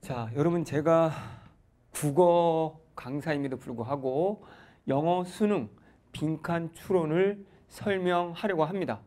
자, 여러분 제가 국어 강사임에도 불구하고 영어 수능 빈칸 추론을 설명하려고 합니다.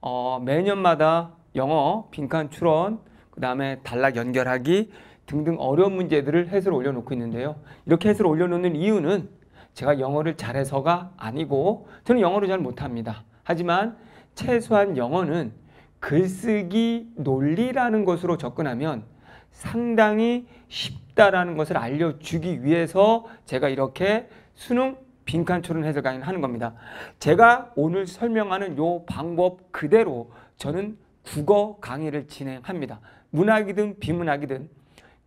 어, 매년마다 영어 빈칸 추론, 그 다음에 단락 연결하기 등등 어려운 문제들을 해설 올려놓고 있는데요. 이렇게 해설 올려놓는 이유는 제가 영어를 잘해서가 아니고 저는 영어를 잘 못합니다. 하지만 최소한 영어는 글쓰기 논리라는 것으로 접근하면 상당히 쉽다라는 것을 알려주기 위해서 제가 이렇게 수능 빈칸초론 해설 강의를 하는 겁니다. 제가 오늘 설명하는 요 방법 그대로 저는 국어 강의를 진행합니다. 문학이든 비문학이든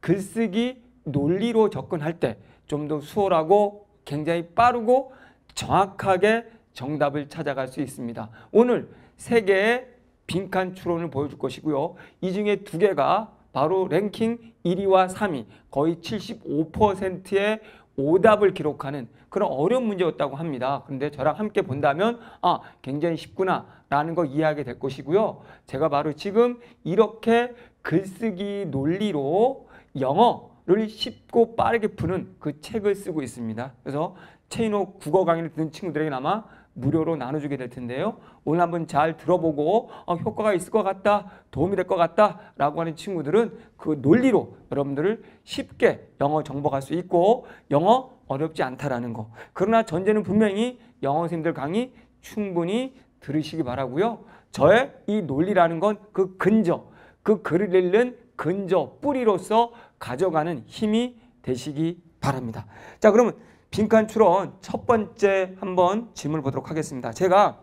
글쓰기 논리로 접근할 때 좀 더 수월하고 굉장히 빠르고 정확하게 정답을 찾아갈 수 있습니다. 오늘 세 개의 빈칸 추론을 보여줄 것이고요. 이 중에 두 개가 바로 랭킹 1위와 3위 거의 75%의 오답을 기록하는 그런 어려운 문제였다고 합니다. 그런데 저랑 함께 본다면 아 굉장히 쉽구나라는 거 이해하게 될 것이고요. 제가 바로 지금 이렇게 글쓰기 논리로 영어를 쉽고 빠르게 푸는 그 책을 쓰고 있습니다. 그래서 체인호 국어 강의를 듣는 친구들에게나마 무료로 나눠주게 될 텐데요. 오늘 한번 잘 들어보고 어, 효과가 있을 것 같다, 도움이 될 것 같다라고 하는 친구들은 그 논리로 여러분들을 쉽게 영어 정복할 수 있고 영어 어렵지 않다라는 거. 그러나 전제는 분명히 영어 선생님들 강의 충분히 들으시기 바라고요. 저의 이 논리라는 건 그 근저, 그 글을 읽는 근저 뿌리로서 가져가는 힘이 되시기 바랍니다. 자 그러면 빈칸 추론 첫 번째 한번 질문을 보도록 하겠습니다. 제가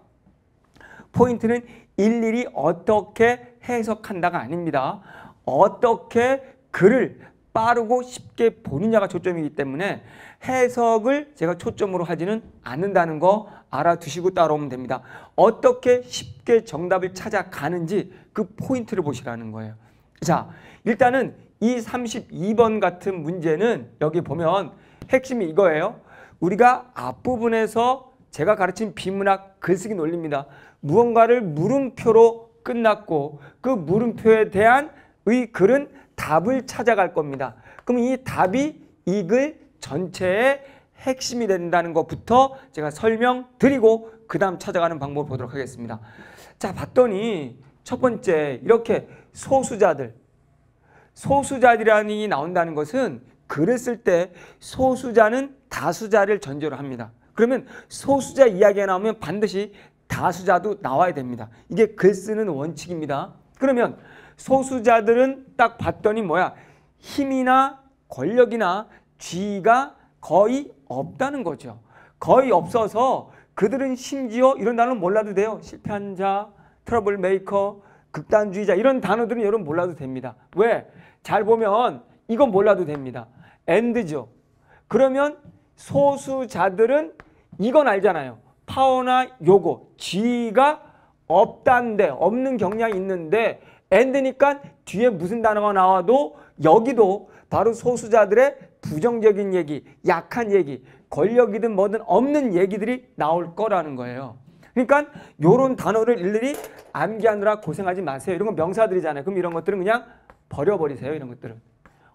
포인트는 일일이 어떻게 해석한다가 아닙니다. 어떻게 글을 빠르고 쉽게 보느냐가 초점이기 때문에 해석을 제가 초점으로 하지는 않는다는 거 알아두시고 따라오면 됩니다. 어떻게 쉽게 정답을 찾아가는지 그 포인트를 보시라는 거예요. 자, 일단은 이 32번 같은 문제는 여기 보면 핵심이 이거예요. 우리가 앞부분에서 제가 가르친 비문학 글쓰기 논리입니다. 무언가를 물음표로 끝났고 그 물음표에 대한 의 글은 답을 찾아갈 겁니다. 그럼 이 답이 이 글 전체의 핵심이 된다는 것부터 제가 설명드리고 그 다음 찾아가는 방법을 보도록 하겠습니다. 자 봤더니 첫 번째 이렇게 소수자들 소수자들이라는 이 나온다는 것은 그랬을 때 소수자는 다수자를 전제로 합니다. 그러면 소수자 이야기에 나오면 반드시 다수자도 나와야 됩니다. 이게 글 쓰는 원칙입니다. 그러면 소수자들은 딱 봤더니 뭐야? 힘이나 권력이나 지위가 거의 없다는 거죠. 거의 없어서 그들은 심지어 이런 단어는 몰라도 돼요. 실패한 자, 트러블 메이커, 극단주의자 이런 단어들은 여러분 몰라도 됩니다. 왜? 잘 보면 이건 몰라도 됩니다. 앤드죠 그러면 소수자들은 이건 알잖아요. 파워나 요거 G가 없단데 없는 경향이 있는데 앤드니까 뒤에 무슨 단어가 나와도 여기도 바로 소수자들의 부정적인 얘기, 약한 얘기, 권력이든 뭐든 없는 얘기들이 나올 거라는 거예요. 그러니까 요런 단어를 일일이 암기하느라 고생하지 마세요. 이런 건 명사들이잖아요. 그럼 이런 것들은 그냥 버려버리세요. 이런 것들은.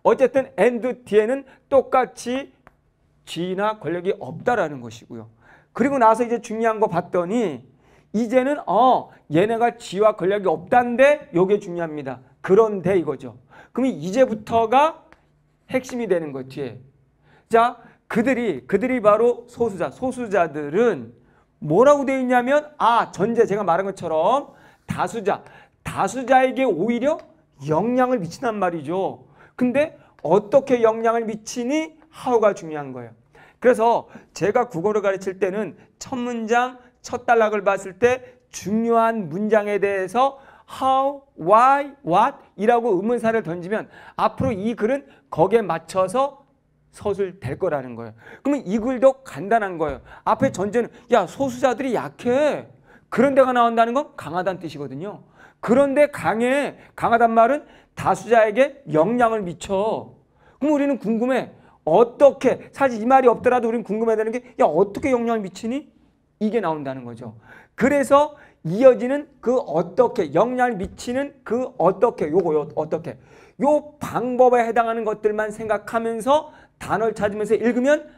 어쨌든 a 드 d 뒤에는 똑같이 G나 권력이 없다라는 것이고요. 그리고 나서 이제 중요한 거 봤더니 이제는 어 얘네가 G와 권력이 없단데 요게 중요합니다. 그런데 이거죠. 그럼 이제부터가 핵심이 되는 거 뒤에. 자 그들이 그들이 바로 소수자 소수자들은 뭐라고 되어 있냐면 아 전제 제가 말한 것처럼 다수자 다수자에게 오히려 영향을 미친단 말이죠. 근데 어떻게 영향을 미치니 하우가 중요한 거예요. 그래서 제가 국어를 가르칠 때는 첫 문장, 첫 단락을 봤을 때 중요한 문장에 대해서 how, why, what 이라고 의문사를 던지면 앞으로 이 글은 거기에 맞춰서 서술될 거라는 거예요. 그러면 이 글도 간단한 거예요. 앞에 전제는 야 소수자들이 약해. 그런데가 나온다는 건 강하다는 뜻이거든요. 그런데 강해. 강하단 말은 다수자에게 영향을 미쳐. 그럼 우리는 궁금해. 어떻게 사실 이 말이 없더라도 우리는 궁금해되는 게야 어떻게 영향을 미치니? 이게 나온다는 거죠. 그래서 이어지는 그 어떻게 영향을 미치는 그 어떻게 요거 요 어떻게 요 방법에 해당하는 것들만 생각하면서 단어를 찾으면서 읽으면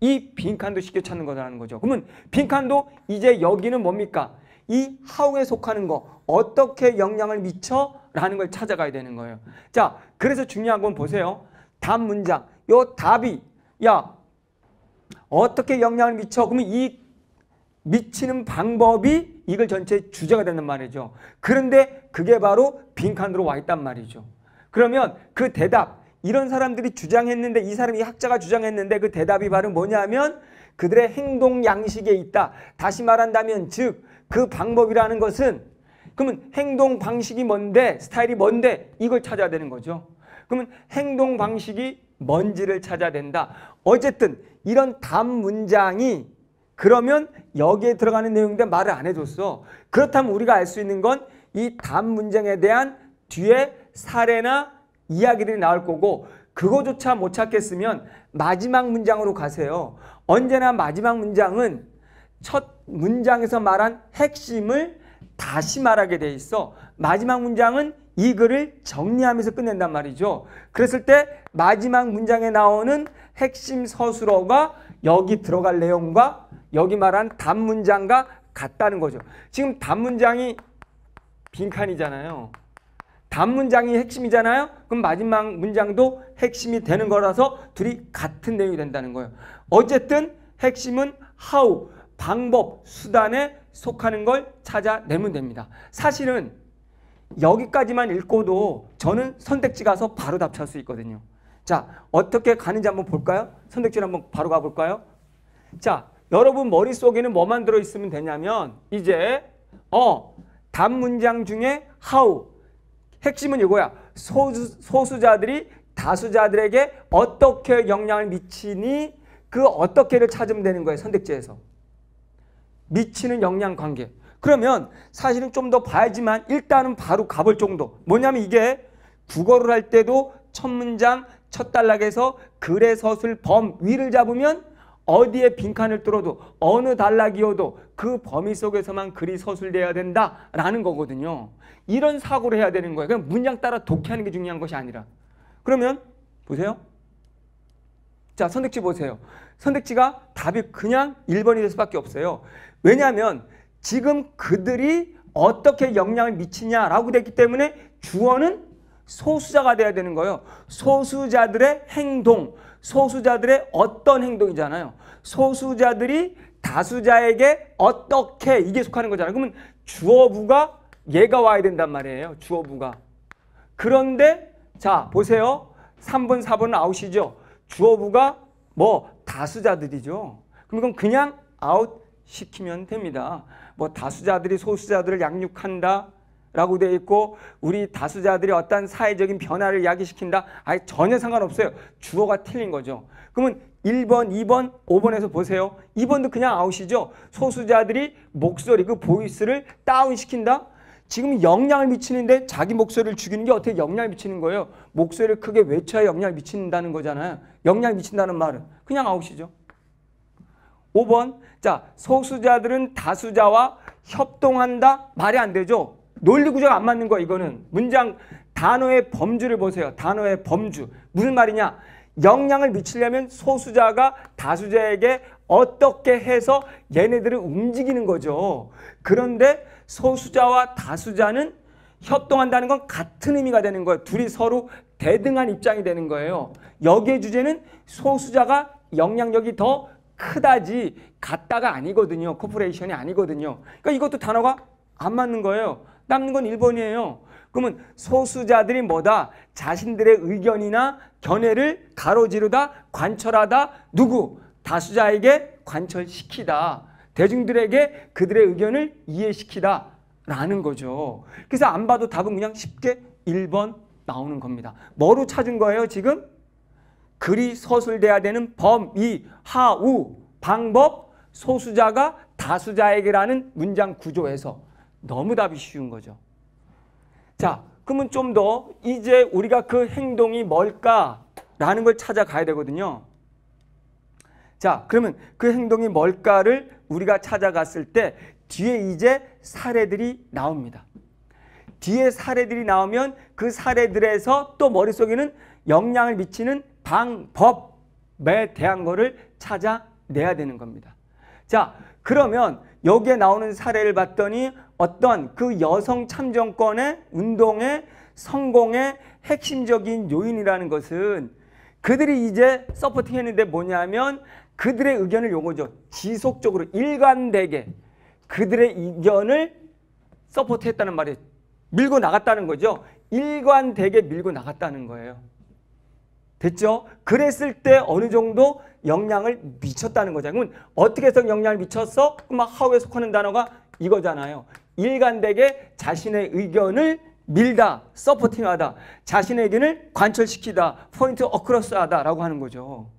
이 빈칸도 쉽게 찾는 거라는 거죠. 그러면 빈칸도 이제 여기는 뭡니까? 이 하우에 속하는 거 어떻게 영향을 미쳐 라는 걸 찾아가야 되는 거예요. 자, 그래서 중요한 건 보세요. 답 문장. 요 답이 야 어떻게 영향을 미쳐? 그러면 이 미치는 방법이 이걸 전체 주제가 되는 말이죠. 그런데 그게 바로 빈칸으로 와 있단 말이죠. 그러면 그 대답 이런 사람들이 주장했는데 이 사람이 학자가 주장했는데 그 대답이 바로 뭐냐면 그들의 행동 양식에 있다. 다시 말한다면 즉 그 방법이라는 것은 그러면 행동 방식이 뭔데 스타일이 뭔데 이걸 찾아야 되는 거죠. 그러면 행동 방식이 뭔지를 찾아야 된다. 어쨌든 이런 답 문장이 그러면 여기에 들어가는 내용인데 말을 안 해줬어. 그렇다면 우리가 알 수 있는 건이답 문장에 대한 뒤에 사례나 이야기들이 나올 거고 그거조차 못 찾겠으면 마지막 문장으로 가세요. 언제나 마지막 문장은 첫 문장에서 말한 핵심을 다시 말하게 돼 있어 마지막 문장은 이 글을 정리하면서 끝낸단 말이죠. 그랬을 때 마지막 문장에 나오는 핵심 서술어가 여기 들어갈 내용과 여기 말한 단문장과 같다는 거죠. 지금 단문장이 빈칸이잖아요. 단문장이 핵심이잖아요. 그럼 마지막 문장도 핵심이 되는 거라서 둘이 같은 내용이 된다는 거예요. 어쨌든 핵심은 how, 방법, 수단의 속하는 걸 찾아내면 됩니다. 사실은 여기까지만 읽고도 저는 선택지 가서 바로 답할 수 있거든요. 자, 어떻게 가는지 한번 볼까요? 선택지를 한번 바로 가볼까요? 자, 여러분 머릿속에는 뭐만 들어있으면 되냐면 이제 어, 답 문장 중에 how 핵심은 이거야. 소수, 소수자들이 다수자들에게 어떻게 영향을 미치니 그 어떻게를 찾으면 되는 거예요. 선택지에서. 미치는 영향 관계. 그러면 사실은 좀 더 봐야지만 일단은 바로 가볼 정도. 뭐냐면 이게 국어를 할 때도 첫 문장 첫 단락에서 글의서술 범위를 잡으면 어디에 빈칸을 뚫어도 어느 단락이어도 그 범위 속에서만 글이 서술돼야 된다라는 거거든요. 이런 사고를 해야 되는 거예요. 그냥 문장 따라 독해하는 게 중요한 것이 아니라. 그러면 보세요. 자, 선택지 보세요. 선택지가 답이 그냥 1번이 될 수밖에 없어요. 왜냐하면 지금 그들이 어떻게 영향을 미치냐라고 됐기 때문에 주어는 소수자가 돼야 되는 거예요. 소수자들의 행동, 소수자들의 어떤 행동이잖아요. 소수자들이 다수자에게 어떻게 이게 속하는 거잖아요. 그러면 주어부가 얘가 와야 된단 말이에요. 주어부가. 그런데 자 보세요. 3번, 4번은 아웃이죠. 주어부가 뭐 다수자들이죠. 그럼 그냥 아웃 시키면 됩니다. 뭐 다수자들이 소수자들을 양육한다. 라고 되어 있고 우리 다수자들이 어떤 사회적인 변화를 야기시킨다? 아예 전혀 상관없어요. 주어가 틀린 거죠. 그러면 1번, 2번, 5번에서 보세요. 2번도 그냥 아웃이죠. 소수자들이 목소리, 그 보이스를 다운시킨다? 지금 영향을 미치는데 자기 목소리를 죽이는 게 어떻게 영향을 미치는 거예요? 목소리를 크게 외쳐야 영향을 미친다는 거잖아요. 영향을 미친다는 말은 그냥 아웃이죠. 5번 자 소수자들은 다수자와 협동한다 말이 안 되죠. 논리 구조가 안 맞는 거야 이거는. 문장 단어의 범주를 보세요. 단어의 범주. 무슨 말이냐? 영향을 미치려면 소수자가 다수자에게 어떻게 해서 얘네들을 움직이는 거죠. 그런데 소수자와 다수자는 협동한다는 건 같은 의미가 되는 거예요. 둘이 서로 대등한 입장이 되는 거예요. 여기의 주제는 소수자가 영향력이 더 크다지 같다가 아니거든요. 코퍼레이션이 아니거든요. 그러니까 이것도 단어가 안 맞는 거예요. 남는 건 1번이에요. 그러면 소수자들이 뭐다? 자신들의 의견이나 견해를 가로지르다, 관철하다, 누구? 다수자에게 관철시키다. 대중들에게 그들의 의견을 이해시키다라는 거죠. 그래서 안 봐도 답은 그냥 쉽게 1번 나오는 겁니다. 뭐로 찾은 거예요, 지금? 글이 서술돼야 되는 범위, 하우, 방법, 소수자가 다수자에게라는 문장 구조에서 너무 답이 쉬운 거죠. 자, 그러면 좀 더 이제 우리가 그 행동이 뭘까라는 걸 찾아가야 되거든요. 자, 그러면 그 행동이 뭘까를 우리가 찾아갔을 때 뒤에 이제 사례들이 나옵니다. 뒤에 사례들이 나오면 그 사례들에서 또 머릿속에는 영향을 미치는 방법에 대한 거를 찾아내야 되는 겁니다. 자, 그러면 여기에 나오는 사례를 봤더니 어떤 그 여성 참정권의 운동의 성공의 핵심적인 요인이라는 것은 그들이 이제 서포팅 했는데 뭐냐면 그들의 의견을 요거죠. 지속적으로 일관되게 그들의 의견을 서포트했다는 말이 밀고 나갔다는 거죠. 일관되게 밀고 나갔다는 거예요. 됐죠? 그랬을 때 어느 정도 영향을 미쳤다는 거죠 그러면 어떻게 해서 영향을 미쳤어? 그럼 막 하우에 속하는 단어가 이거잖아요. 일관되게 자신의 의견을 밀다, 서포팅하다, 자신의 의견을 관철시키다, 포인트 어크로스하다라고 하는 거죠.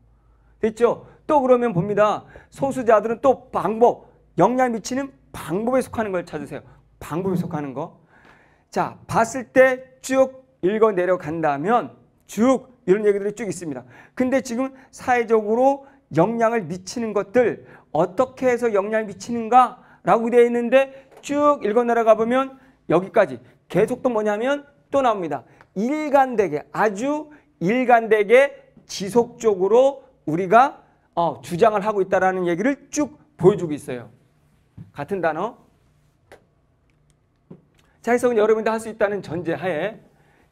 됐죠? 또 그러면 봅니다. 소수자들은 또 방법, 영향 미치는 방법에 속하는 걸 찾으세요. 방법에 속하는 거. 자, 봤을 때 쭉 읽어 내려간다면 쭉 이런 얘기들이 쭉 있습니다. 근데 지금 사회적으로 영향을 미치는 것들 어떻게 해서 영향을 미치는가라고 되어 있는데 쭉 읽어 내려가 보면 여기까지 계속 또 뭐냐면 또 나옵니다. 일관되게 아주 일관되게 지속적으로 우리가 어, 주장을 하고 있다라는 얘기를 쭉 보여주고 있어요. 같은 단어. 자, 이성은 여러분도 할 수 있다는 전제하에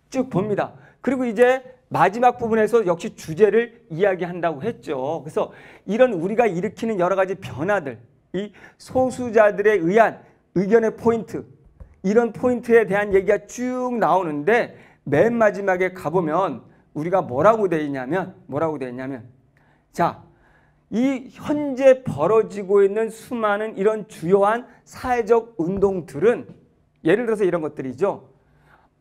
쭉 봅니다. 그리고 이제 마지막 부분에서 역시 주제를 이야기한다고 했죠. 그래서 이런 우리가 일으키는 여러 가지 변화들, 이 소수자들에 의한 의견의 포인트, 이런 포인트에 대한 얘기가 쭉 나오는데 맨 마지막에 가보면 우리가 뭐라고 되어 있냐면 뭐라고 되어 있냐면 자이 현재 벌어지고 있는 수많은 이런 주요한 사회적 운동들은 예를 들어서 이런 것들이죠.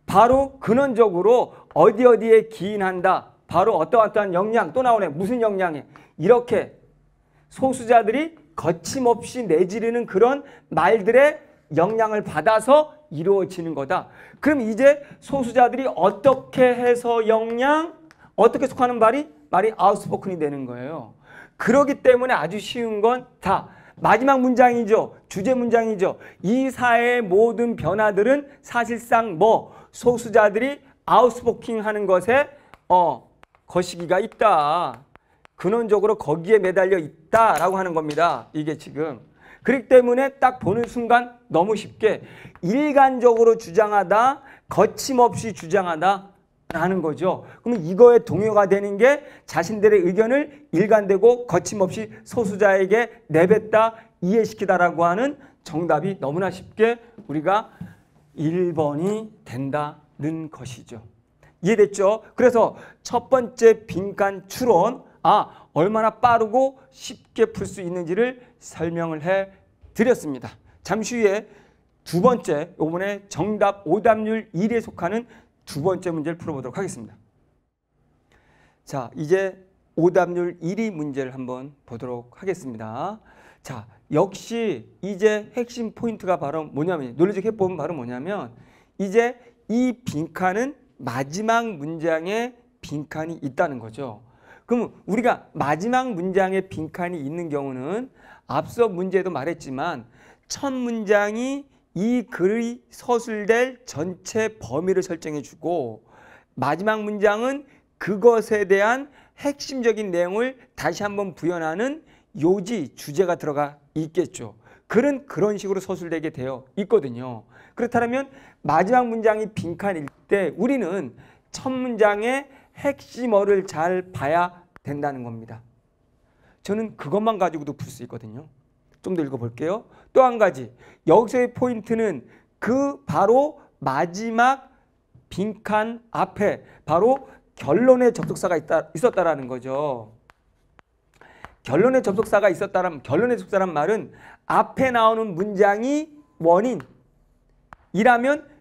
바로 근원적으로 어디 어디에 기인한다. 바로 어떠한 어떠한 역량 또 나오네. 무슨 역량에 이렇게 소수자들이 거침없이 내지르는 그런 말들의 역량을 받아서 이루어지는 거다. 그럼 이제 소수자들이 어떻게 해서 역량 어떻게 속하는 말이 말이 아웃스포큰이 되는 거예요. 그러기 때문에 아주 쉬운 건 다 마지막 문장이죠. 주제 문장이죠. 이 사회의 모든 변화들은 사실상 뭐 소수자들이 아웃스포킹 하는 것에 어 거시기가 있다. 근원적으로 거기에 매달려 있다라고 하는 겁니다. 이게 지금. 그렇기 때문에 딱 보는 순간 너무 쉽게 일관적으로 주장하다, 거침없이 주장하다, 하는 거죠. 그러면 이거에 동요가 되는 게 자신들의 의견을 일관되고 거침없이 소수자에게 내뱉다, 이해시키다라고 하는 정답이 너무나 쉽게 우리가 1번이 된다는 것이죠. 이해됐죠? 그래서 첫 번째 빈칸 추론, 아, 얼마나 빠르고 쉽게 풀 수 있는지를 설명을 해 드렸습니다. 잠시 후에 두 번째, 요번에 정답 오답률 1에 속하는 두 번째 문제를 풀어보도록 하겠습니다. 자, 이제 오답률 1위 문제를 한번 보도록 하겠습니다. 자, 역시 이제 핵심 포인트가 바로 뭐냐면 논리적 해법은 바로 뭐냐면 이제 이 빈칸은 마지막 문장에 빈칸이 있다는 거죠. 그럼 우리가 마지막 문장에 빈칸이 있는 경우는 앞서 문제도 말했지만 첫 문장이 이 글이 서술될 전체 범위를 설정해 주고 마지막 문장은 그것에 대한 핵심적인 내용을 다시 한번 부연하는 요지, 주제가 들어가 있겠죠. 글은 그런 식으로 서술되게 되어 있거든요. 그렇다면 마지막 문장이 빈칸일 때 우리는 첫 문장의 핵심어를 잘 봐야 된다는 겁니다. 저는 그것만 가지고도 풀 수 있거든요. 좀더 읽어볼게요. 또 한 가지 여기서의 포인트는 그 바로 마지막 빈칸 앞에 바로 결론의 접속사가 있다, 있었다라는 거죠. 결론의 접속사가 있었다라면 결론의 접속사란 말은 앞에 나오는 문장이 원인이라면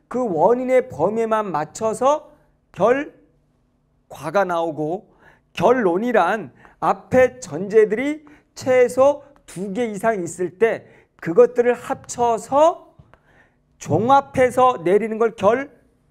그 원인의 범위에만 맞춰서 결과가 나오고 결론이란 앞에 전제들이 최소 두개 이상 있을 때 그것들을 합쳐서 종합해서 내리는 걸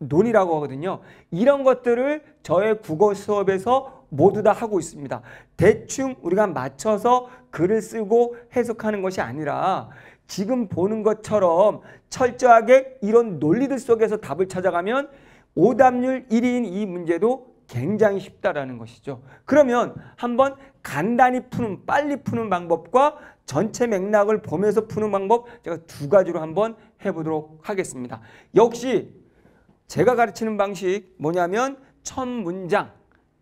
결논이라고 하거든요. 이런 것들을 저의 국어 수업에서 모두 다 하고 있습니다. 대충 우리가 맞춰서 글을 쓰고 해석하는 것이 아니라 지금 보는 것처럼 철저하게 이런 논리들 속에서 답을 찾아가면 오답률 1위인 이 문제도 굉장히 쉽다라는 것이죠. 그러면 한번 간단히 푸는 빨리 푸는 방법과 전체 맥락을 보면서 푸는 방법 제가 두 가지로 한번 해보도록 하겠습니다. 역시 제가 가르치는 방식 뭐냐면 첫 문장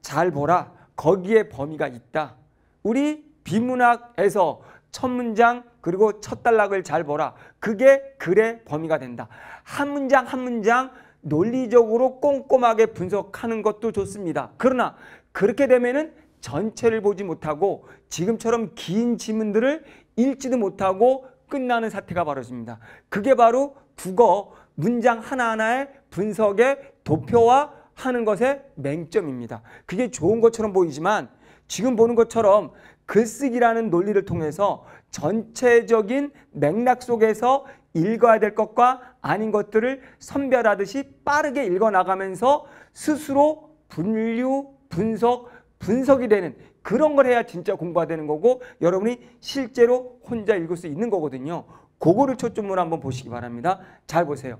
잘 보라 거기에 범위가 있다. 우리 비문학에서 첫 문장 그리고 첫 단락을 잘 보라. 그게 글의 범위가 된다. 한 문장 한 문장 논리적으로 꼼꼼하게 분석하는 것도 좋습니다. 그러나 그렇게 되면은 전체를 보지 못하고 지금처럼 긴 지문들을 읽지도 못하고 끝나는 사태가 벌어집니다. 그게 바로 국어 문장 하나하나의 분석의 도표화 하는 것의 맹점입니다. 그게 좋은 것처럼 보이지만 지금 보는 것처럼 글쓰기라는 논리를 통해서 전체적인 맥락 속에서 읽어야 될 것과 아닌 것들을 선별하듯이 빠르게 읽어나가면서 스스로 분류, 분석, 분석이 되는 그런 걸 해야 진짜 공부가 되는 거고 여러분이 실제로 혼자 읽을 수 있는 거거든요. 그거를 초점으로 한번 보시기 바랍니다. 잘 보세요.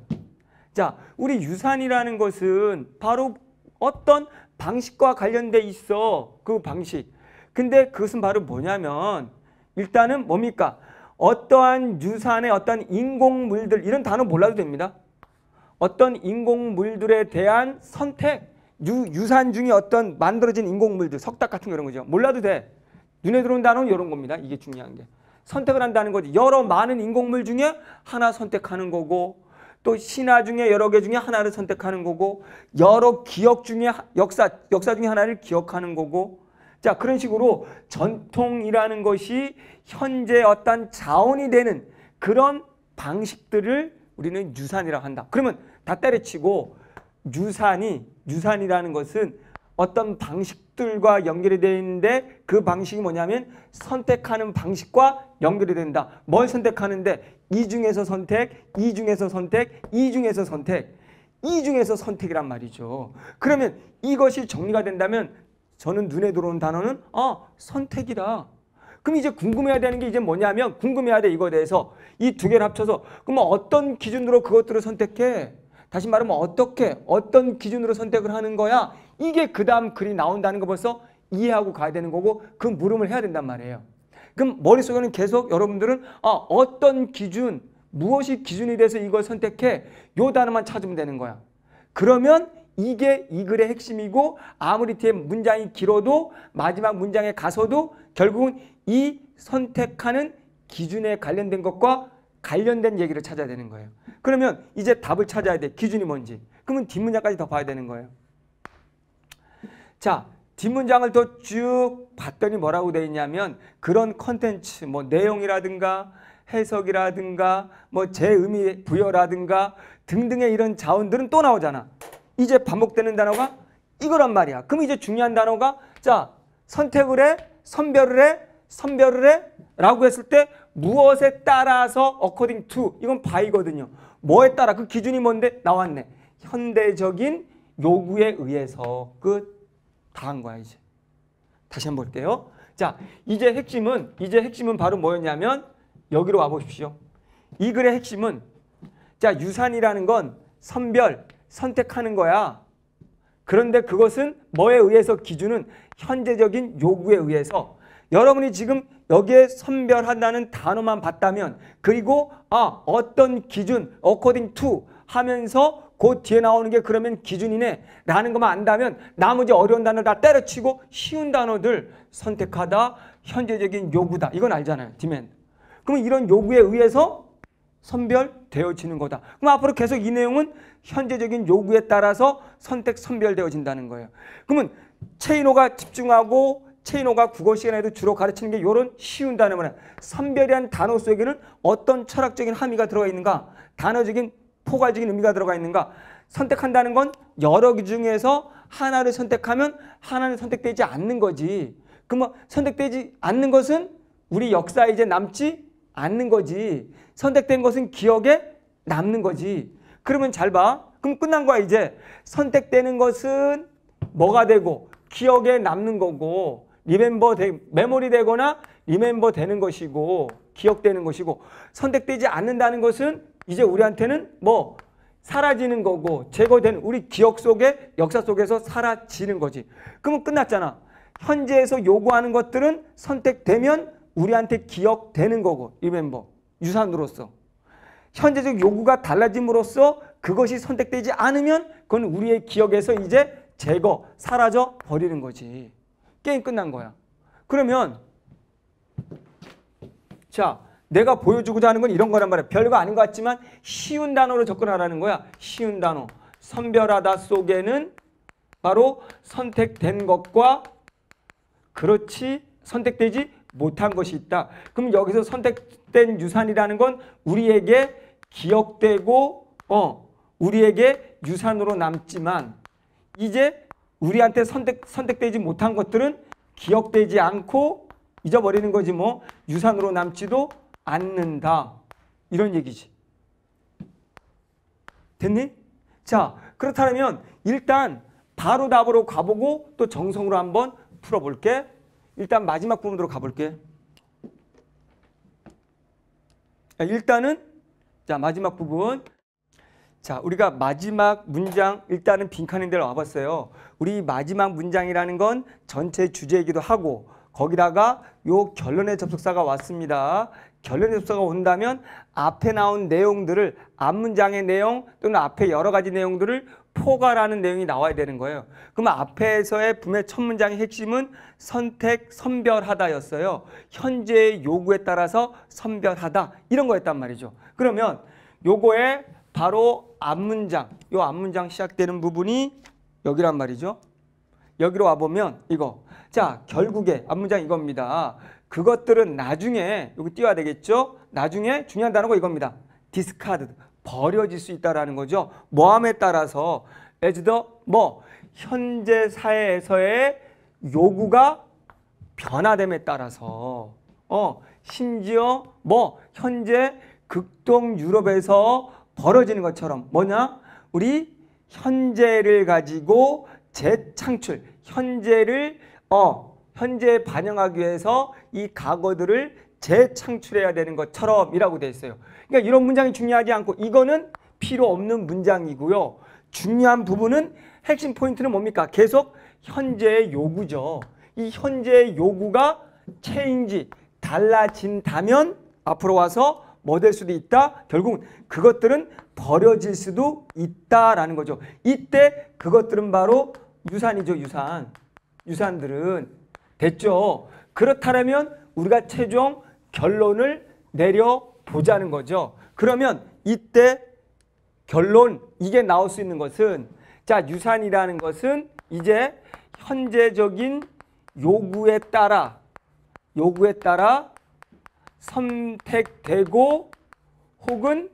자, 우리 유산이라는 것은 바로 어떤 방식과 관련돼 있어. 그 방식. 근데 그것은 바로 뭐냐면 일단은 뭡니까? 어떠한 유산의 어떤 인공물들 이런 단어 몰라도 됩니다. 어떤 인공물들에 대한 선택 유, 유산 중에 어떤 만들어진 인공물들, 석탑 같은 그런 거죠. 몰라도 돼. 눈에 들어온 단어는 이런 겁니다. 이게 중요한 게. 선택을 한다는 거지. 여러 많은 인공물 중에 하나 선택하는 거고 또 신화 중에 여러 개 중에 하나를 선택하는 거고 여러 기억 중에 역사 역사 중에 하나를 기억하는 거고 자 그런 식으로 전통이라는 것이 현재 어떤 자원이 되는 그런 방식들을 우리는 유산이라고 한다. 그러면 다 때려치고 유산이 유산이라는 것은 어떤 방식들과 연결이 되어 있는데 그 방식이 뭐냐면 선택하는 방식과 연결이 된다. 뭘 선택하는데 이 중에서 선택, 이 중에서 선택, 이 중에서 선택, 이 중에서 선택이란 말이죠. 그러면 이것이 정리가 된다면 저는 눈에 들어온 단어는 아 선택이다. 그럼 이제 궁금해야 되는 게 이제 뭐냐면 궁금해야 돼 이거에 대해서 이 두 개를 합쳐서 그럼 어떤 기준으로 그것들을 선택해? 다시 말하면 어떻게 어떤 기준으로 선택을 하는 거야? 이게 그 다음 글이 나온다는 거 벌써 이해하고 가야 되는 거고 그 물음을 해야 된단 말이에요. 그럼 머릿속에는 계속 여러분들은 아, 어떤 기준, 무엇이 기준이 돼서 이걸 선택해? 요 단어만 찾으면 되는 거야. 그러면 이게 이 글의 핵심이고 아무리 뒤에 문장이 길어도 마지막 문장에 가서도 결국은 이 선택하는 기준에 관련된 것과 관련된 얘기를 찾아야 되는 거예요. 그러면 이제 답을 찾아야 돼. 기준이 뭔지. 그러면 뒷문장까지 더 봐야 되는 거예요. 자, 뒷문장을 더 쭉 봤더니 뭐라고 돼 있냐면 그런 컨텐츠, 뭐 내용이라든가 해석이라든가 뭐 제의미 부여라든가 등등의 이런 자원들은 또 나오잖아. 이제 반복되는 단어가 이거란 말이야. 그럼 이제 중요한 단어가 자 선택을 해, 선별을 해, 선별을 해 라고 했을 때 무엇에 따라서 according to 이건 by거든요. 뭐에 따라 그 기준이 뭔데 나왔네. 현대적인 요구에 의해서 끝. 다 한 거야 이제. 다시 한번 볼게요. 자 이제 핵심은 이제 핵심은 바로 뭐였냐면 여기로 와보십시오. 이 글의 핵심은 자 유산이라는 건 선별, 선택하는 거야. 그런데 그것은 뭐에 의해서 기준은 현재적인 요구에 의해서 여러분이 지금 여기에 선별한다는 단어만 봤다면 그리고 아 어떤 기준 according to 하면서 그 뒤에 나오는 게 그러면 기준이네 라는 것만 안다면 나머지 어려운 단어 다 때려치고 쉬운 단어들 선택하다 현재적인 요구다 이건 알잖아요 디맨 그럼 이런 요구에 의해서 선별되어지는 거다 그럼 앞으로 계속 이 내용은 현재적인 요구에 따라서 선택 선별되어진다는 거예요 그러면 체인호가 집중하고 체인호가 국어 시간에도 주로 가르치는 게 이런 쉬운 단어만 선별이란 단어 속에는 어떤 철학적인 함의가 들어가 있는가 단어적인 포괄적인 의미가 들어가 있는가 선택한다는 건 여러 개 중에서 하나를 선택하면 하나는 선택되지 않는 거지 그러면 뭐 선택되지 않는 것은 우리 역사에 이제 남지 않는 거지 선택된 것은 기억에 남는 거지 그러면 잘 봐 그럼 끝난 거야 이제 선택되는 것은 뭐가 되고 기억에 남는 거고 리멤버 되, 메모리 되거나 리멤버 되는 것이고 기억되는 것이고 선택되지 않는다는 것은 이제 우리한테는 뭐 사라지는 거고 제거된 우리 기억 속에 역사 속에서 사라지는 거지. 그러면 끝났잖아. 현재에서 요구하는 것들은 선택되면 우리한테 기억되는 거고 리멤버 유산으로서 현재적 요구가 달라짐으로써 그것이 선택되지 않으면 그건 우리의 기억에서 이제 제거 사라져 버리는 거지. 게임 끝난 거야. 그러면 자 내가 보여주고자 하는 건 이런 거란 말이야. 별거 아닌 것 같지만 쉬운 단어로 접근하라는 거야. 쉬운 단어. 선별하다 속에는 바로 선택된 것과 그렇지 선택되지 못한 것이 있다. 그럼 여기서 선택된 유산이라는 건 우리에게 기억되고 어 우리에게 유산으로 남지만 이제 우리한테 선택, 선택되지 못한 것들은 기억되지 않고 잊어버리는 거지 뭐 유산으로 남지도 않는다. 이런 얘기지. 됐니? 자, 그렇다면 일단 바로 답으로 가보고 또 정성으로 한번 풀어볼게. 일단 마지막 부분으로 가볼게. 일단은 자 마지막 부분 자, 우리가 마지막 문장 일단은 빈칸인 데 와봤어요. 우리 마지막 문장이라는 건 전체 주제이기도 하고 거기다가 요 결론의 접속사가 왔습니다. 결론의 접속사가 온다면 앞에 나온 내용들을 앞 문장의 내용 또는 앞에 여러 가지 내용들을 포괄하는 내용이 나와야 되는 거예요. 그러면 앞에서의 붐의 첫 문장의 핵심은 선택, 선별하다였어요. 현재의 요구에 따라서 선별하다 이런 거였단 말이죠. 그러면 요거에 바로 앞문장, 이 앞문장 시작되는 부분이 여기란 말이죠. 여기로 와보면 이거. 자, 결국에 앞문장 이겁니다. 그것들은 나중에, 여기 띄워야 되겠죠? 나중에 중요한 단어가 이겁니다. 디스카드, 버려질 수 있다라는 거죠. 모함에 따라서 as t h 뭐, 현재 사회에서의 요구가 변화됨에 따라서 어 심지어 뭐 현재 극동 유럽에서 벌어지는 것처럼 뭐냐? 우리 현재를 가지고 재창출, 현재를 어현재 반영하기 위해서 이 과거들을 재창출해야 되는 것처럼이라고 돼 있어요. 그러니까 이런 문장이 중요하지 않고 이거는 필요 없는 문장이고요. 중요한 부분은 핵심 포인트는 뭡니까? 계속 현재의 요구죠. 이 현재의 요구가 체인지 달라진다면 앞으로 와서 뭐될 수도 있다. 결국 그것들은 버려질 수도 있다라는 거죠. 이때 그것들은 바로 유산이죠. 유산. 유산들은 됐죠. 그렇다면 우리가 최종 결론을 내려보자는 거죠. 그러면 이때 결론 이게 나올 수 있는 것은 자 유산이라는 것은 이제 현재적인 요구에 따라 요구에 따라 선택되고 혹은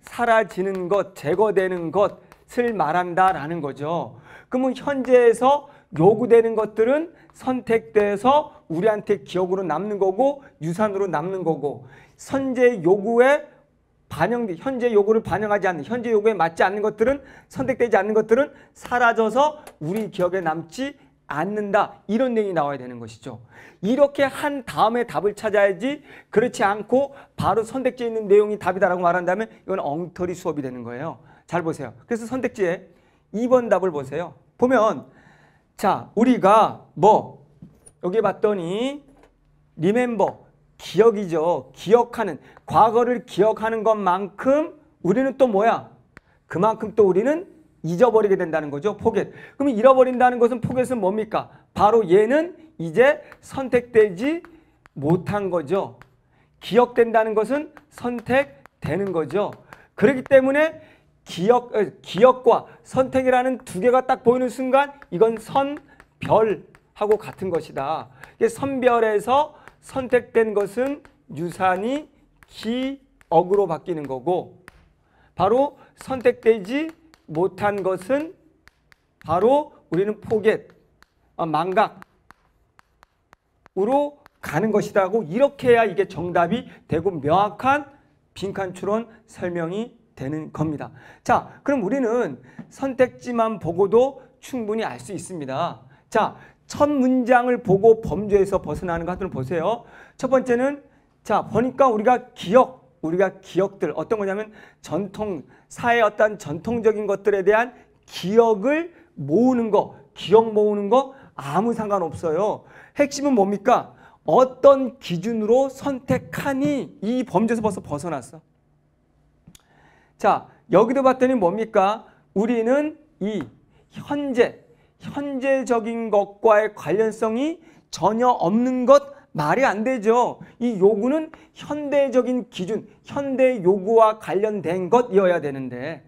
사라지는 것, 제거되는 것을 말한다라는 거죠. 그러면 현재에서 요구되는 것들은 선택돼서 우리한테 기억으로 남는 거고 유산으로 남는 거고 현재 요구에 반영, 현재 요구를 반영하지 않는, 현재 요구에 맞지 않는 것들은 선택되지 않는 것들은 사라져서 우리 기억에 남지 않는다 이런 내용이 나와야 되는 것이죠. 이렇게 한 다음에 답을 찾아야지 그렇지 않고 바로 선택지에 있는 내용이 답이다라고 말한다면 이건 엉터리 수업이 되는 거예요. 잘 보세요. 그래서 선택지에 2번 답을 보세요. 보면 자 우리가 뭐 여기 봤더니 리멤버 기억이죠. 기억하는 과거를 기억하는 것만큼 우리는 또 뭐야? 그만큼 또 우리는 잊어버리게 된다는 거죠. 포겟. 그럼 잃어버린다는 것은 포겟은 뭡니까? 바로 얘는 이제 선택되지 못한 거죠. 기억된다는 것은 선택되는 거죠. 그렇기 때문에 기억, 어, 기억과 선택이라는 두 개가 딱 보이는 순간 이건 선별하고 같은 것이다. 선별에서 선택된 것은 유산이 기억으로 바뀌는 거고 바로 선택되지 못한 것은 바로 우리는 포겟, 어, 망각으로 가는 것이라고 이렇게 해야 이게 정답이 되고 명확한 빈칸 추론 설명이 되는 겁니다. 자, 그럼 우리는 선택지만 보고도 충분히 알 수 있습니다. 자, 첫 문장을 보고 범죄에서 벗어나는 것들을 보세요. 첫 번째는 자, 보니까 우리가 기억, 우리가 기억들 어떤 거냐면 전통 사회 어떤 전통적인 것들에 대한 기억을 모으는 거 기억 모으는 거 아무 상관없어요. 핵심은 뭡니까? 어떤 기준으로 선택하니 이 범죄에서 벌써 벗어났어. 자 여기도 봤더니 뭡니까? 우리는 이 현재 현재적인 것과의 관련성이 전혀 없는 것 말이 안 되죠. 이 요구는 현대적인 기준, 현대 요구와 관련된 것이어야 되는데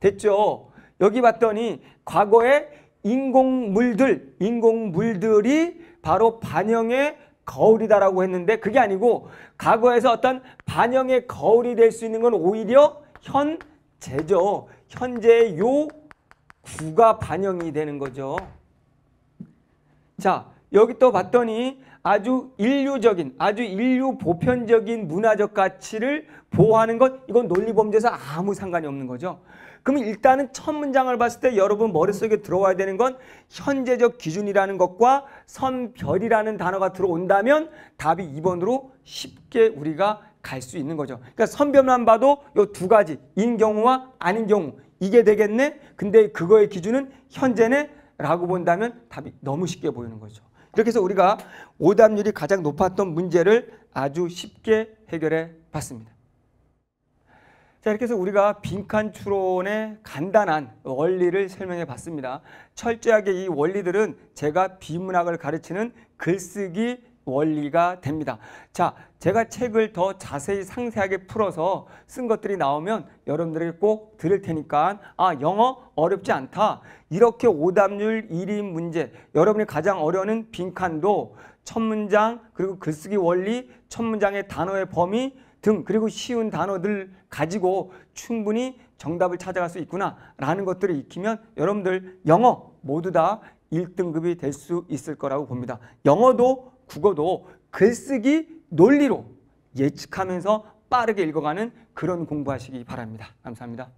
됐죠. 여기 봤더니 과거에 인공물들, 인공물들이 바로 반영의 거울이다라고 했는데 그게 아니고 과거에서 어떤 반영의 거울이 될 수 있는 건 오히려 현재죠. 현재 의요 구가 반영이 되는 거죠. 자, 여기 또 봤더니 아주 인류적인 아주 인류 보편적인 문화적 가치를 보호하는 것 이건 논리범죄에서 아무 상관이 없는 거죠. 그럼 일단은 첫 문장을 봤을 때 여러분 머릿속에 들어와야 되는 건 현재적 기준이라는 것과 선별이라는 단어가 들어온다면 답이 2번으로 쉽게 우리가 갈 수 있는 거죠. 그러니까 선별만 봐도 이 두 가지 인 경우와 아닌 경우 이게 되겠네. 근데 그거의 기준은 현재네 라고 본다면 답이 너무 쉽게 보이는 거죠. 이렇게 해서 우리가 오답률이 가장 높았던 문제를 아주 쉽게 해결해 봤습니다. 자, 이렇게 해서 우리가 빈칸 추론의 간단한 원리를 설명해 봤습니다. 철저하게 이 원리들은 제가 비문학을 가르치는 글쓰기 원리가 됩니다. 자, 제가 책을 더 자세히 상세하게 풀어서 쓴 것들이 나오면 여러분들에게 꼭 드릴 테니까 아 영어 어렵지 않다 이렇게 오답률 1인 문제 여러분이 가장 어려운 빈칸도 첫 문장 그리고 글쓰기 원리 첫 문장의 단어의 범위 등 그리고 쉬운 단어들 가지고 충분히 정답을 찾아갈 수 있구나라는 것들을 익히면 여러분들 영어 모두 다 1등급이 될 수 있을 거라고 봅니다. 영어도 국어도 글쓰기 논리로 예측하면서 빠르게 읽어가는 그런 공부하시기 바랍니다. 감사합니다.